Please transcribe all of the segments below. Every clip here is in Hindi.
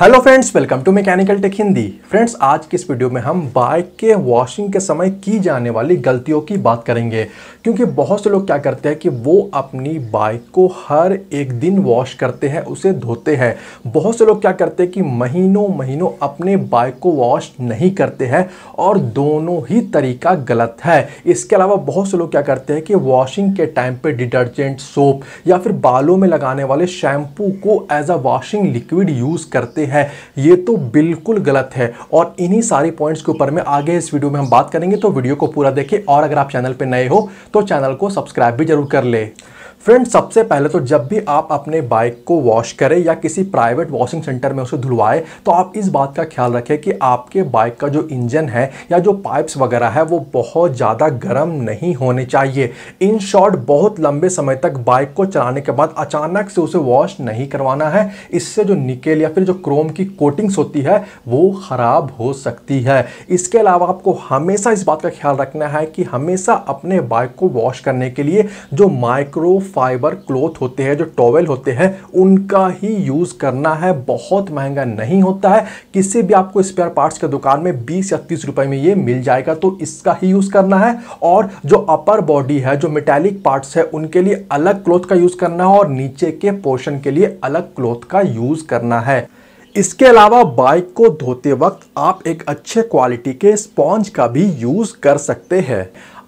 hello friends welcome to mechanical tech Hindi friends आज की इस वीडियो में हम बाइक के वॉशिंग के समय की जाने वाली गलतियों की बात करेंगे क्योंकि बहुत से लोग क्या करते हैं कि वो अपनी बाइक को हर एक दिन वॉश करते हैं उसे धोते हैं बहुत से लोग क्या करते हैं कि महीनों महीनों अपने बाइक को वॉश नहीं करते हैं और दोनों ही तरीका गलत है इसके अलावा बहुत से लोग क्या करते हैं कि वॉशिंग के टाइम पर डिटर्जेंट सोप या फिर बालों में लगाने वाले शैम्पू को as a washing liquid use करते है ये तो बिल्कुल गलत है और इन्हीं सारे पॉइंट्स के ऊपर में आगे इस वीडियो में हम बात करेंगे तो वीडियो को पूरा देखें और अगर आप चैनल पर नए हो तो चैनल को सब्सक्राइब भी जरूर कर ले फ्रेंड्स सबसे पहले तो जब भी आप अपने बाइक को वॉश करें या किसी प्राइवेट वॉशिंग सेंटर में उसे धुलवाएं तो आप इस बात का ख्याल रखें कि आपके बाइक का जो इंजन है या जो पाइप्स वगैरह है वो बहुत ज़्यादा गर्म नहीं होने चाहिए इन शॉर्ट बहुत लंबे समय तक बाइक को चलाने के बाद अचानक से उसे वॉश नहीं करवाना है इससे जो निकेल या फिर जो क्रोम की कोटिंग्स होती है वो ख़राब हो सकती है इसके अलावा आपको हमेशा इस बात का ख्याल रखना है कि हमेशा अपने बाइक को वॉश करने के लिए जो माइक्रो फाइबर क्लोथ होते हैं जो टॉवेल होते हैं उनका ही यूज़ करना है बहुत महंगा नहीं होता है किसी भी आपको स्पेयर पार्ट्स के दुकान में बीस या तीस रुपए में ये मिल जाएगा तो इसका ही यूज़ करना है और जो अपर बॉडी है जो मेटेलिक पार्ट्स है उनके लिए अलग क्लोथ का यूज़ करना है और नीचे के पोर्शन के लिए अलग क्लोथ का यूज़ करना है इसके अलावा बाइक को धोते वक्त आप एक अच्छे क्वालिटी के स्पॉन्ज का भी यूज़ कर सकते हैं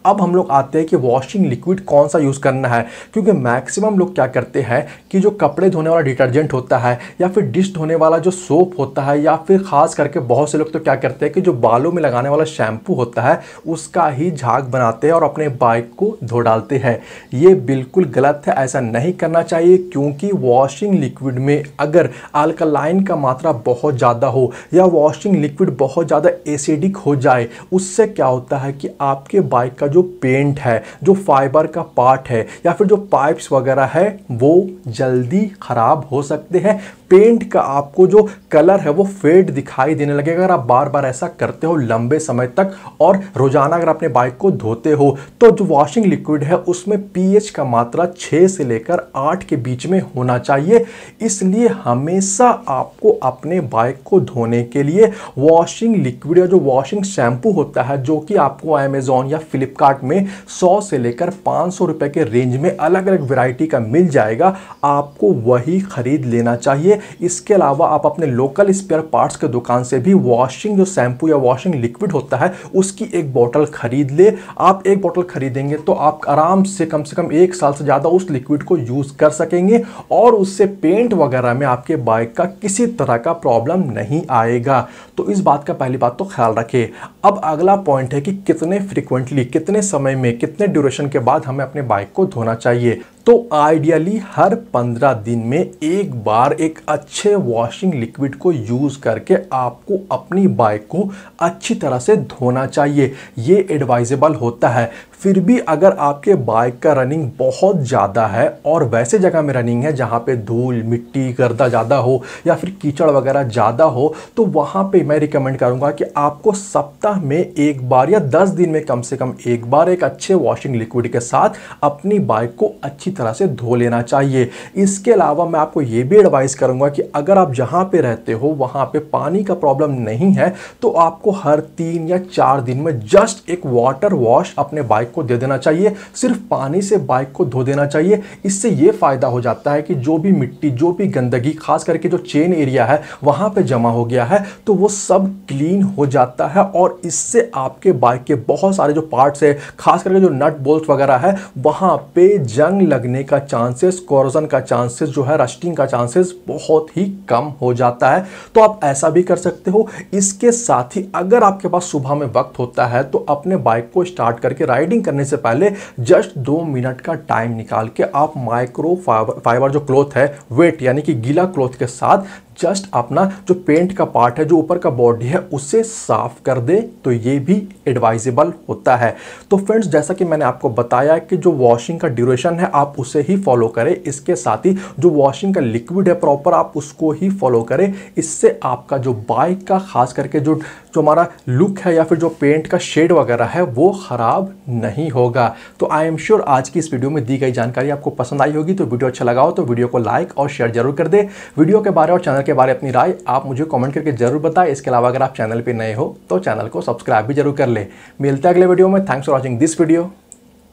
अब हम लोग आते हैं कि वॉशिंग लिक्विड कौन सा यूज़ करना है क्योंकि मैक्सिमम लोग क्या करते हैं कि जो कपड़े धोने वाला डिटर्जेंट होता है या फिर डिश धोने वाला जो सोप होता है या फिर ख़ास करके बहुत से लोग तो क्या करते हैं कि जो बालों में लगाने वाला शैम्पू होता है उसका ही झाग बनाते हैं और अपने बाइक को धो डालते हैं ये बिल्कुल गलत है ऐसा नहीं करना चाहिए क्योंकि वॉशिंग लिक्विड में अगर अल्कलाइन का मात्रा बहुत ज़्यादा हो या वॉशिंग लिक्विड बहुत ज़्यादा एसिडिक हो जाए उससे क्या होता है कि आपके बाइक का जो पेंट है जो फाइबर का पार्ट है या फिर जो पाइप्स वगैरह है वो जल्दी ख़राब हो सकते हैं पेंट का आपको जो कलर है वो फेड दिखाई देने लगेगा अगर आप बार बार ऐसा करते हो लंबे समय तक और रोजाना अगर अपने बाइक को धोते हो तो जो वॉशिंग लिक्विड है उसमें पीएच का मात्रा 6 से लेकर 8 के बीच में होना चाहिए इसलिए हमेशा आपको अपने बाइक को धोने के लिए वॉशिंग लिक्विड या जो वॉशिंग शैम्पू होता है जो कि आपको अमेजोन या फ्लिपकार्ट में सौ से लेकर पाँच रुपए के रेंज में अलग अलग वेराइटी का मिल जाएगा आपको वही खरीद लेना चाहिए इसके अलावा आप अपने लोकल स्पेयर पार्ट्स के दुकान से भी वॉशिंग जो शैम्पू या वॉशिंग लिक्विड होता है उसकी एक बॉटल खरीद ले आप एक बॉटल खरीदेंगे तो आप आराम से कम से कम एक साल से ज़्यादा उस लिक्विड को यूज़ कर सकेंगे और उससे पेंट वगैरह में आपके बाइक का किसी तरह का प्रॉब्लम नहीं आएगा तो इस बात का पहली बात तो ख्याल रखें अब अगला पॉइंट है कि कितने फ्रिक्वेंटली कितने समय में कितने ड्यूरेशन के बाद हमें अपने बाइक को धोना चाहिए तो आइडियली हर 15 दिन में एक बार एक अच्छे वॉशिंग लिक्विड को यूज़ करके आपको अपनी बाइक को अच्छी तरह से धोना चाहिए ये एडवाइजेबल होता है फिर भी अगर आपके बाइक का रनिंग बहुत ज़्यादा है और वैसे जगह में रनिंग है जहाँ पे धूल मिट्टी गर्दा ज़्यादा हो या फिर कीचड़ वगैरह ज़्यादा हो तो वहाँ पे मैं रिकमेंड करूँगा कि आपको सप्ताह में एक बार या दस दिन में कम से कम एक बार एक अच्छे वॉशिंग लिक्विड के साथ अपनी बाइक को अच्छी तरह से धो लेना चाहिए इसके अलावा मैं आपको ये भी एडवाइस करूँगा कि अगर आप जहाँ पर रहते हो वहाँ पर पानी का प्रॉब्लम नहीं है तो आपको हर तीन या चार दिन में जस्ट एक वाटर वॉश अपने बाइक बाइक को दे देना चाहिए सिर्फ पानी से बाइक को धो देना चाहिए इससे ये फ़ायदा हो जाता है कि जो भी मिट्टी जो भी गंदगी खास करके जो चेन एरिया है वहाँ पर जमा हो गया है तो वो सब क्लीन हो जाता है और इससे आपके बाइक के बहुत सारे जो पार्ट्स है खास करके जो नट बोल्ट वगैरह है वहाँ पे जंग लगने का चांसेस कॉर्जन का चांसेस जो है रस्टिंग का चांसेस बहुत ही कम हो जाता है तो आप ऐसा भी कर सकते हो इसके साथ ही अगर आपके पास सुबह में वक्त होता है तो अपने बाइक को स्टार्ट करके राइडिंग कुकिंग करने से पहले जस्ट दो मिनट का टाइम निकाल के आप माइक्रो फाइबर जो क्लोथ है वेट यानी कि गीला क्लोथ के साथ जस्ट अपना जो पेंट का पार्ट है जो ऊपर का बॉडी है उसे साफ कर दे तो ये भी एडवाइजेबल होता है तो फ्रेंड्स जैसा कि मैंने आपको बताया कि जो वॉशिंग का ड्यूरेशन है आप उसे ही फॉलो करें इसके साथ ही जो वॉशिंग का लिक्विड है प्रॉपर आप उसको ही फॉलो करें इससे आपका जो बाइक का खास करके जो जो हमारा लुक है या फिर जो पेंट का शेड वगैरह है वो ख़राब नहीं होगा तो आई एम श्योर आज की इस वीडियो में दी गई जानकारी आपको पसंद आई होगी तो वीडियो अच्छा लगा हो तो वीडियो को लाइक और शेयर जरूर कर दे वीडियो के बारे और चैनल चैनल के बारे में अपनी राय आप मुझे कमेंट करके जरूर बताएं इसके अलावा अगर आप चैनल पे नए हो तो चैनल को सब्सक्राइब भी जरूर कर ले मिलते हैं अगले वीडियो में thanks for watching this video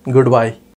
good bye